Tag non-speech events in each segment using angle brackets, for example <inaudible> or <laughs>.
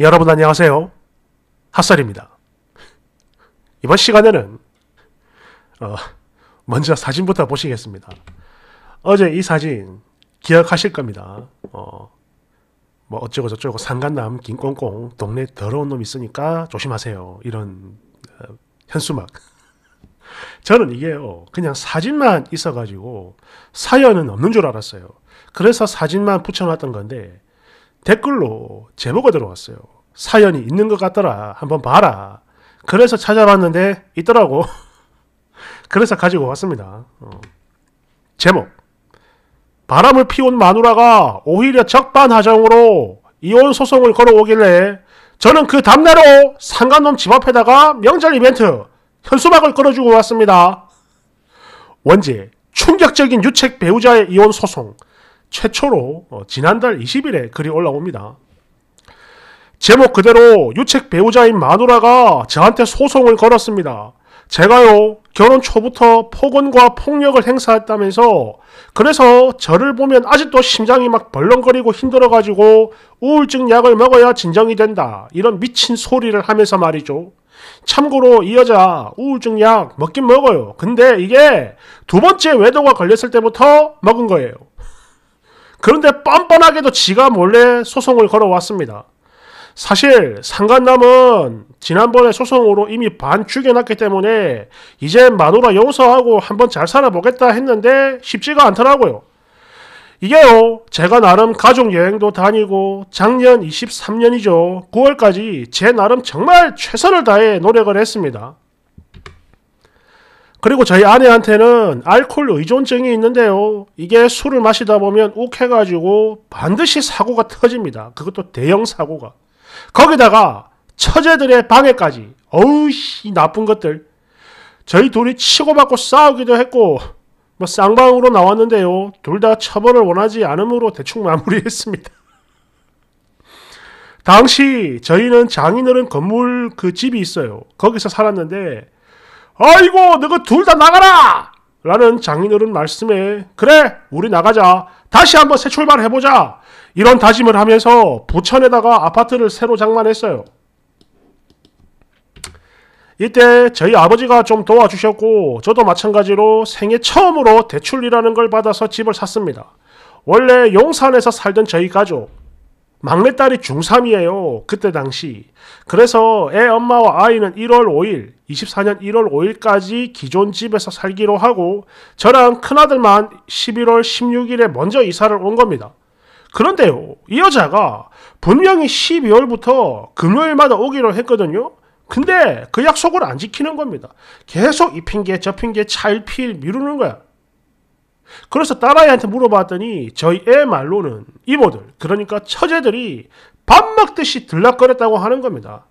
여러분 안녕하세요. 핫살입니다 이번 시간에는 어, 먼저 사진부터 보시겠습니다. 어제 이 사진 기억하실 겁니다. 어, 뭐 어쩌고 저쩌고 상간남 김꽁꽁 동네 더러운 놈 있으니까 조심하세요. 이런 어, 현수막. 저는 이게요 그냥 사진만 있어가지고 사연은 없는 줄 알았어요. 그래서 사진만 붙여놨던 건데 댓글로 제보가 들어왔어요. 사연이 있는 것 같더라. 한번 봐라. 그래서 찾아봤는데 있더라고. <laughs> 그래서 가지고 왔습니다. 어. 제목. 바람을 피운 마누라가 오히려 적반하장으로 이혼 소송을 걸어오길래 저는 그 다음날로 상간놈 집 앞에다가 명절 이벤트 현수막을 걸어주고 왔습니다. 원제 충격적인 유책 배우자의 이혼 소송 최초로 어, 지난달 20일에 글이 올라옵니다. 제목 그대로 유책 배우자인 마누라가 저한테 소송을 걸었습니다. 제가요, 결혼 초부터 폭언과 폭력을 행사했다면서 그래서 저를 보면 아직도 심장이 막 벌렁거리고 힘들어가지고 우울증 약을 먹어야 진정이 된다. 이런 미친 소리를 하면서 말이죠. 참고로 이 여자 우울증 약 먹긴 먹어요. 근데 이게 두 번째 외도가 걸렸을 때부터 먹은 거예요. 그런데 뻔뻔하게도 지가 몰래 소송을 걸어왔습니다. 사실 상간남은 지난번에 소송으로 이미 반 죽여놨기 때문에 이제 마누라 용서하고 한번 잘 살아보겠다 했는데 쉽지가 않더라고요. 이게요, 제가 나름 가족 여행도 다니고 작년 23년이죠. 9월까지 제 나름 정말 최선을 다해 노력을 했습니다. 그리고 저희 아내한테는 알코올 의존증이 있는데요. 이게 술을 마시다 보면 욱해가지고 반드시 사고가 터집니다. 그것도 대형 사고가. 거기다가 처제들의 방해까지. 어우, 씨, 나쁜 것들. 저희 둘이 치고받고 싸우기도 했고, 뭐 쌍방으로 나왔는데요. 둘 다 처벌을 원하지 않으므로 대충 마무리했습니다. 당시 저희는 장인어른 건물 그 집이 있어요. 거기서 살았는데 아이고 너가 둘 다 나가라! 라는 장인어른 말씀에 그래 우리 나가자 다시 한번 새 출발해보자 이런 다짐을 하면서 부천에다가 아파트를 새로 장만했어요. 이때 저희 아버지가 좀 도와주셨고 저도 마찬가지로 생애 처음으로 대출이라는 걸 받아서 집을 샀습니다. 원래 용산에서 살던 저희 가족 막내딸이 중3이에요. 그때 당시. 그래서 애 엄마와 아이는 1월 5일, 24년 1월 5일까지 기존 집에서 살기로 하고 저랑 큰아들만 11월 16일에 먼저 이사를 온 겁니다. 그런데요, 이 여자가 분명히 12월부터 금요일마다 오기로 했거든요. 근데 그 약속을 안 지키는 겁니다. 계속 이 핑계 저 핑계 차일피일 미루는 거야. 그래서 딸아이한테 물어봤더니 저희 애 말로는 이모들, 그러니까 처제들이 밥 먹듯이 들락거렸다고 하는 겁니다.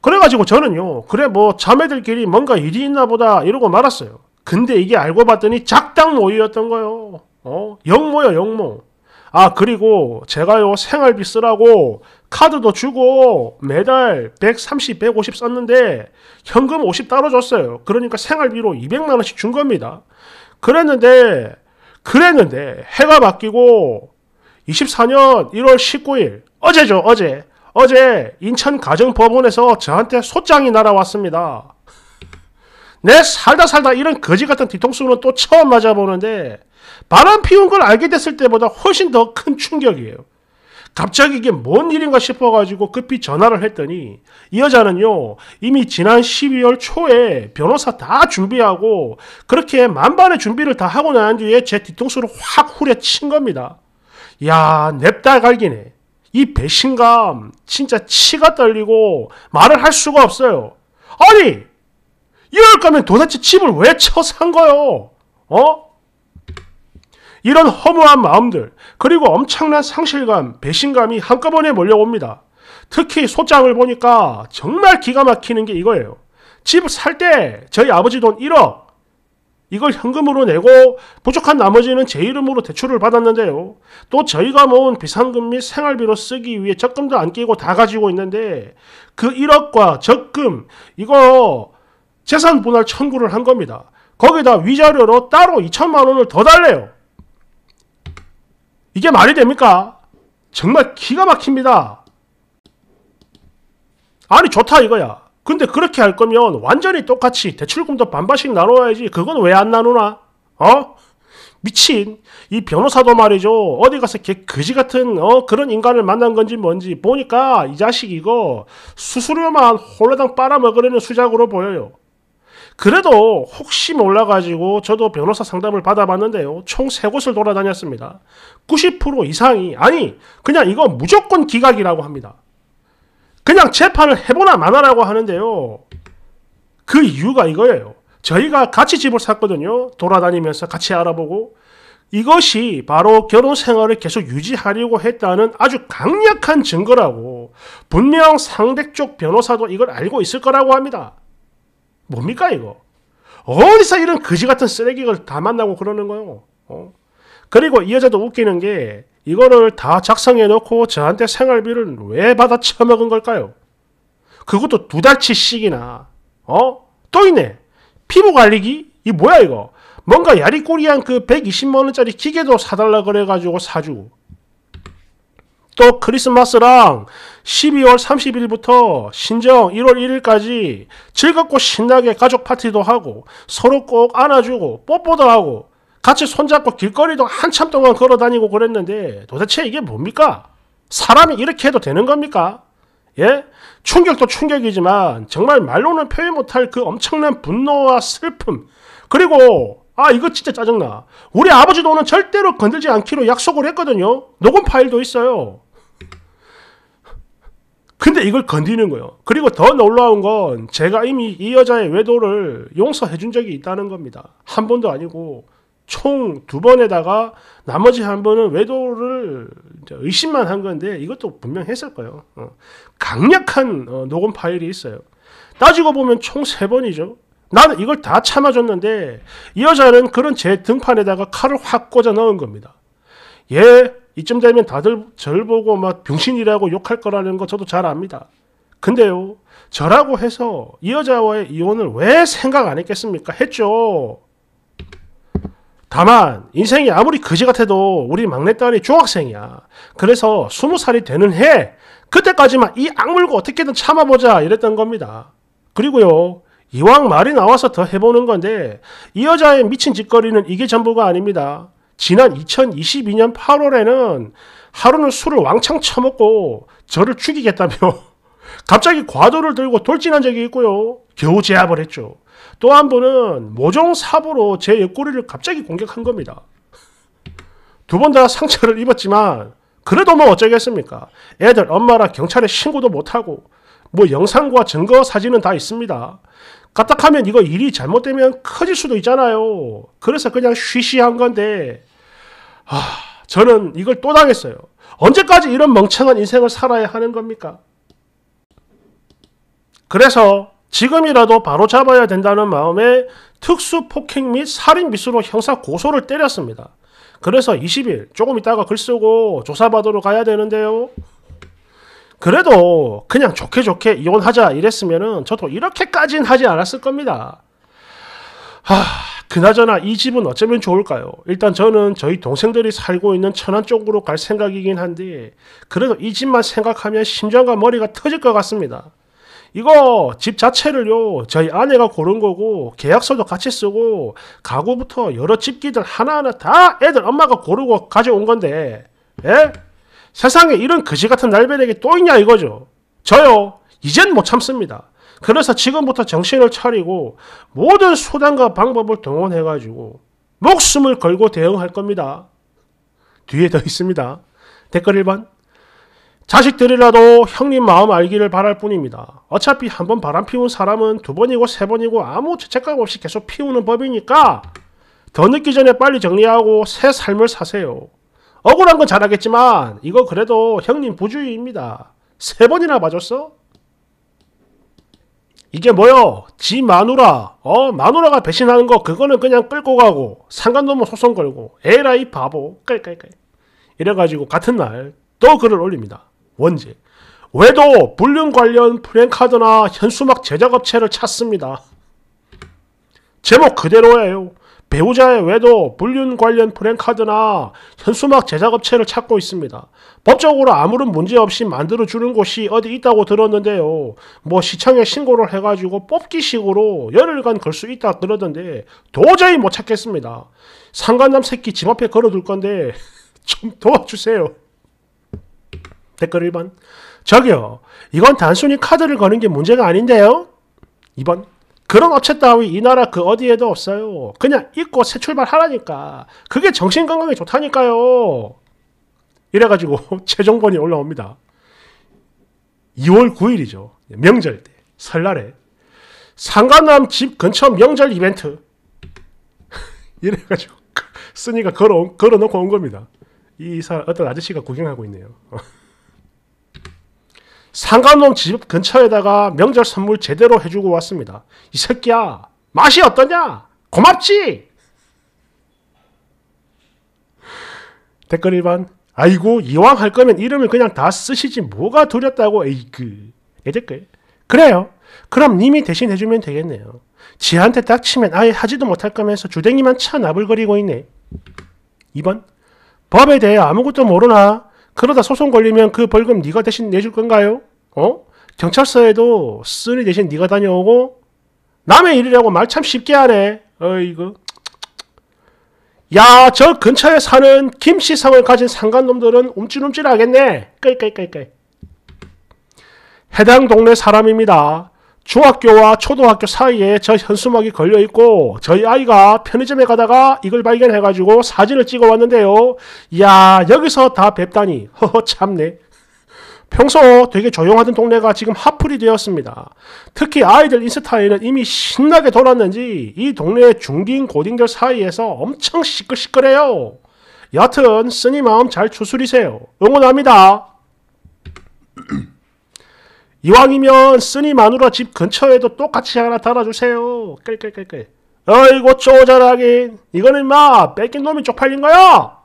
그래가지고 저는요, 그래 뭐 자매들끼리 뭔가 일이 있나 보다 이러고 말았어요. 근데 이게 알고 봤더니 작당 모의였던 거요. 예 어? 영모야 영모. 아, 그리고 제가요, 생활비 쓰라고 카드도 주고 매달 130, 150 썼는데 현금 50 따로 줬어요. 그러니까 생활비로 200만원씩 준 겁니다. 그랬는데 그랬는데 해가 바뀌고 24년 1월 19일 어제죠 어제 어제 인천 가정법원에서 저한테 소장이 날아왔습니다. 내 살다 살다 이런 거지 같은 뒤통수는 또 처음 맞아보는데 바람 피운 걸 알게 됐을 때보다 훨씬 더 큰 충격이에요. 갑자기 이게 뭔 일인가 싶어가지고 급히 전화를 했더니 이 여자는요 이미 지난 12월 초에 변호사 다 준비하고 그렇게 만반의 준비를 다 하고 난 뒤에 제 뒤통수를 확 후려친 겁니다. 야 냅다 갈기네. 이 배신감 진짜 치가 떨리고 말을 할 수가 없어요. 아니 이럴 거면 도대체 집을 왜 쳐 산 거요? 어? 이런 허무한 마음들, 그리고 엄청난 상실감, 배신감이 한꺼번에 몰려옵니다. 특히 소장을 보니까 정말 기가 막히는 게 이거예요. 집 살 때 저희 아버지 돈 1억, 이걸 현금으로 내고 부족한 나머지는 제 이름으로 대출을 받았는데요. 또 저희가 모은 비상금 및 생활비로 쓰기 위해 적금도 안 끼고 다 가지고 있는데 그 1억과 적금 이거 재산 분할 청구를 한 겁니다. 거기다 위자료로 따로 2천만 원을 더 달래요. 이게 말이 됩니까? 정말 기가 막힙니다. 아니 좋다 이거야. 근데 그렇게 할 거면 완전히 똑같이 대출금도 반반씩 나눠야지. 그건 왜 안 나누나? 어? 미친 이 변호사도 말이죠 어디 가서 개 거지 같은 어 그런 인간을 만난 건지 뭔지 보니까 이 자식 이거 수수료만 홀라당 빨아먹으려는 수작으로 보여요. 그래도 혹시 몰라가지고 저도 변호사 상담을 받아봤는데요. 총3 곳을 돌아다녔습니다. 90% 이상이 아니 그냥 이거 무조건 기각이라고 합니다. 그냥 재판을 해보나 마나라고 하는데요. 그 이유가 이거예요. 저희가 같이 집을 샀거든요. 돌아다니면서 같이 알아보고 이것이 바로 결혼 생활을 계속 유지하려고 했다는 아주 강력한 증거라고 분명 상대 쪽 변호사도 이걸 알고 있을 거라고 합니다. 뭡니까 이거? 어디서 이런 거지 같은 쓰레기를 다 만나고 그러는 거요. 어? 그리고 이 여자도 웃기는 게 이거를 다 작성해 놓고 저한테 생활비를 왜 받아 처먹은 걸까요? 그것도 두 달치씩이나 어? 또 있네. 피부 관리기? 이 뭐야 이거? 뭔가 야리꼬리한 그 120만원짜리 기계도 사달라 그래가지고 사주고 또 크리스마스랑 12월 30일부터 신정 1월 1일까지 즐겁고 신나게 가족 파티도 하고 서로 꼭 안아주고 뽀뽀도 하고 같이 손잡고 길거리도 한참 동안 걸어 다니고 그랬는데 도대체 이게 뭡니까? 사람이 이렇게 해도 되는 겁니까? 예? 충격도 충격이지만 정말 말로는 표현 못할 그 엄청난 분노와 슬픔 그리고 아 이거 진짜 짜증나 우리 아버지 도 오늘 절대로 건들지 않기로 약속을 했거든요 녹음 파일도 있어요 근데 이걸 건드리는 거예요. 그리고 더 놀라운 건 제가 이미 이 여자의 외도를 용서해 준 적이 있다는 겁니다. 한 번도 아니고 총 두 번에다가 나머지 한 번은 외도를 의심만 한 건데 이것도 분명 히 했을 거예요. 어. 강력한 어, 녹음 파일이 있어요. 따지고 보면 총 세 번이죠. 나는 이걸 다 참아줬는데 이 여자는 그런 제 등판에다가 칼을 확 꽂아 넣은 겁니다. 얘 이쯤 되면 다들 절 보고 막 병신이라고 욕할 거라는 거 저도 잘 압니다. 근데요, 저라고 해서 이 여자와의 이혼을 왜 생각 안 했겠습니까? 했죠. 다만 인생이 아무리 거지 같아도 우리 막내딸이 중학생이야. 그래서 스무 살이 되는 해 그때까지만 이 악물고 어떻게든 참아보자 이랬던 겁니다. 그리고요. 이왕 말이 나와서 더 해보는 건데 이 여자의 미친 짓거리는 이게 전부가 아닙니다. 지난 2022년 8월에는 하루는 술을 왕창 처먹고 저를 죽이겠다며 <laughs> 갑자기 과도를 들고 돌진한 적이 있고요. 겨우 제압을 했죠. 또 한 분은 모종사보로 제 옆구리를 갑자기 공격한 겁니다. 두 번 다 상처를 입었지만 그래도 뭐 어쩌겠습니까? 애들 엄마라 경찰에 신고도 못하고 뭐 영상과 증거 사진은 다 있습니다. 까딱하면 이거 일이 잘못되면 커질 수도 있잖아요. 그래서 그냥 쉬쉬한 건데 아, 저는 이걸 또 당했어요. 언제까지 이런 멍청한 인생을 살아야 하는 겁니까? 그래서 지금이라도 바로 잡아야 된다는 마음에 특수 폭행 및 살인 미수로 형사 고소를 때렸습니다. 그래서 20일 조금 있다가 글 쓰고 조사받으러 가야 되는데요. 그래도 그냥 좋게 좋게 이혼하자 이랬으면 저도 이렇게까진 하지 않았을 겁니다. 하... 그나저나 이 집은 어쩌면 좋을까요? 일단 저는 저희 동생들이 살고 있는 천안 쪽으로 갈 생각이긴 한데 그래도 이 집만 생각하면 심장과 머리가 터질 것 같습니다. 이거 집 자체를요 저희 아내가 고른 거고 계약서도 같이 쓰고 가구부터 여러 집기들 하나하나 다 애들 엄마가 고르고 가져온 건데 예? 세상에 이런 거지 같은 날벼락이 또 있냐 이거죠 저요 이젠 못 참습니다 그래서 지금부터 정신을 차리고 모든 수단과 방법을 동원해가지고 목숨을 걸고 대응할 겁니다. 뒤에 더 있습니다. 댓글 1번 자식들이라도 형님 마음 알기를 바랄 뿐입니다. 어차피 한 번 바람 피운 사람은 두 번이고 세 번이고 아무 죄책감 없이 계속 피우는 법이니까 더 늦기 전에 빨리 정리하고 새 삶을 사세요. 억울한 건 잘하겠지만 이거 그래도 형님 부주의입니다. 세 번이나 봐줬어? 이게 뭐요? 지 마누라, 어 마누라가 배신하는 거 그거는 그냥 끌고 가고 상관도면 소송 걸고 에라이 바보 깔깔깔 이래가지고 같은 날 또 글을 올립니다. 원제 외도 불륜 관련 플랜카드나 현수막 제작업체를 찾습니다. 제목 그대로예요. 배우자의 외도, 불륜 관련 프랜카드나 현수막 제작업체를 찾고 있습니다. 법적으로 아무런 문제 없이 만들어주는 곳이 어디 있다고 들었는데요. 뭐 시청에 신고를 해가지고 뽑기식으로 열흘간 걸 수 있다 그러던데 도저히 못 찾겠습니다. 상관남 새끼 집 앞에 걸어둘 건데 <laughs> 좀 도와주세요. 댓글 1번 저기요 이건 단순히 카드를 거는 게 문제가 아닌데요. 2번 그런 업체 따위 이 나라 그 어디에도 없어요. 그냥 입고 새 출발하라니까. 그게 정신건강에 좋다니까요. 이래가지고 최종본이 <laughs> 올라옵니다. 2월 9일이죠. 명절 때, 설날에. 상가남 집 근처 명절 이벤트. <laughs> 이래가지고 쓰니까 걸어, 걸어놓고 온 겁니다. 이 사, 어떤 아저씨가 구경하고 있네요. <laughs> 상관동 집 근처에다가 명절 선물 제대로 해주고 왔습니다. 이 새끼야, 맛이 어떠냐? 고맙지? 댓글 1번 아이고 이왕 할 거면 이름을 그냥 다 쓰시지 뭐가 두렵다고 에이그 내 댓글 그래요 그럼 님이 대신 해주면 되겠네요 지한테 닥치면 아예 하지도 못할 거면서 주댕이만 차 나불거리고 있네 2번 법에 대해 아무것도 모르나 그러다 소송 걸리면 그 벌금 네가 대신 내줄 건가요? 어? 경찰서에도 쓰리 대신 네가 다녀오고 남의 일이라고 말 참 쉽게 하네. 어이구. 야, 저 근처에 사는 김씨성을 가진 상간놈들은 움찔움찔하겠네. 끌끌끌끌. 해당 동네 사람입니다. 중학교와 초등학교 사이에 저 현수막이 걸려있고 저희 아이가 편의점에 가다가 이걸 발견해가지고 사진을 찍어왔는데요. 이야 여기서 다 뵙다니 허허 참네. 평소 되게 조용하던 동네가 지금 핫풀이 되었습니다. 특히 아이들 인스타에는 이미 신나게 돌았는지 이 동네의 중딩 고딩들 사이에서 엄청 시끌시끌해요. 여하튼 쓰니 마음 잘 추스리세요. 응원합니다. 이왕이면 쓰니 마누라 집 근처에도 똑같이 하나 달아주세요. 끌끌끌끌. 어이고 쪼잘하긴. 이거는 마 뺏긴 놈이 쪽팔린 거야.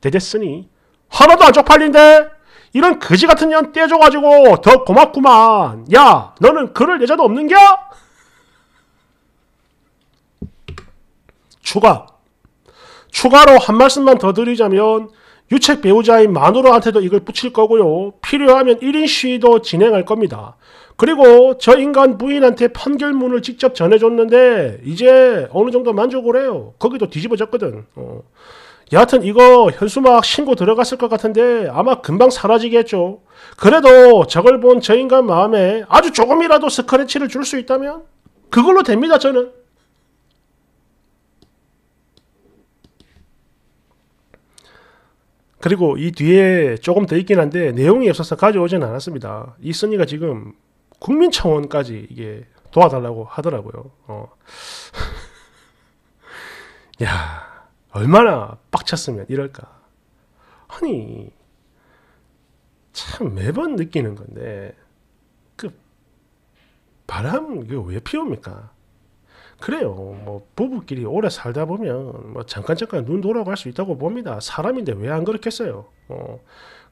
대댔으니 하나도 안 쪽팔린데 이런 거지 같은 년 떼줘가지고 더 고맙구만. 야 너는 그럴 여자도 없는겨? 추가 추가로 한 말씀만 더 드리자면 유책 배우자인 마누라한테도 이걸 붙일 거고요. 필요하면 1인 시위도 진행할 겁니다. 그리고 저 인간 부인한테 판결문을 직접 전해줬는데 이제 어느 정도 만족을 해요. 거기도 뒤집어졌거든. 어. 여하튼 이거 현수막 신고 들어갔을 것 같은데 아마 금방 사라지겠죠. 그래도 저걸 본 저 인간 마음에 아주 조금이라도 스크래치를 줄 수 있다면 그걸로 됩니다 저는. 그리고 이 뒤에 조금 더 있긴 한데 내용이 없어서 가져오진 않았습니다. 이 순위가 지금 국민 청원까지 이게 도와달라고 하더라고요. 어. <laughs> 야, 얼마나 빡쳤으면 이럴까. 아니, 참 매번 느끼는 건데, 그, 바람, 이거 왜 피웁니까? 그래요. 뭐 부부끼리 오래 살다 보면 뭐 잠깐 잠깐 눈 돌아갈 수 있다고 봅니다. 사람인데 왜 안 그렇겠어요? 어.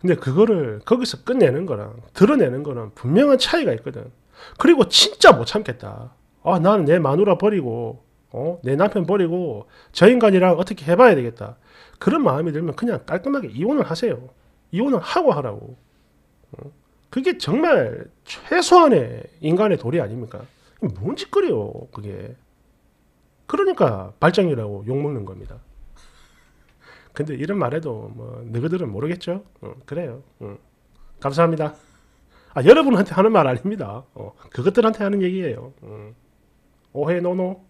근데 그거를 거기서 끝내는 거랑 드러내는 거는 분명한 차이가 있거든. 그리고 진짜 못 참겠다. 아, 나는 내 마누라 버리고 어? 내 남편 버리고 저 인간이랑 어떻게 해봐야 되겠다. 그런 마음이 들면 그냥 깔끔하게 이혼을 하세요. 이혼을 하고 하라고. 어? 그게 정말 최소한의 인간의 도리 아닙니까? 뭔 짓거리요, 그게. 그러니까 발장이라고 욕먹는 겁니다. 근데 이런 말해도 뭐 너희들은 모르겠죠? 어, 그래요. 어. 감사합니다. 아, 여러분한테 하는 말 아닙니다. 어, 그것들한테 하는 얘기예요. 어. 오해 노노.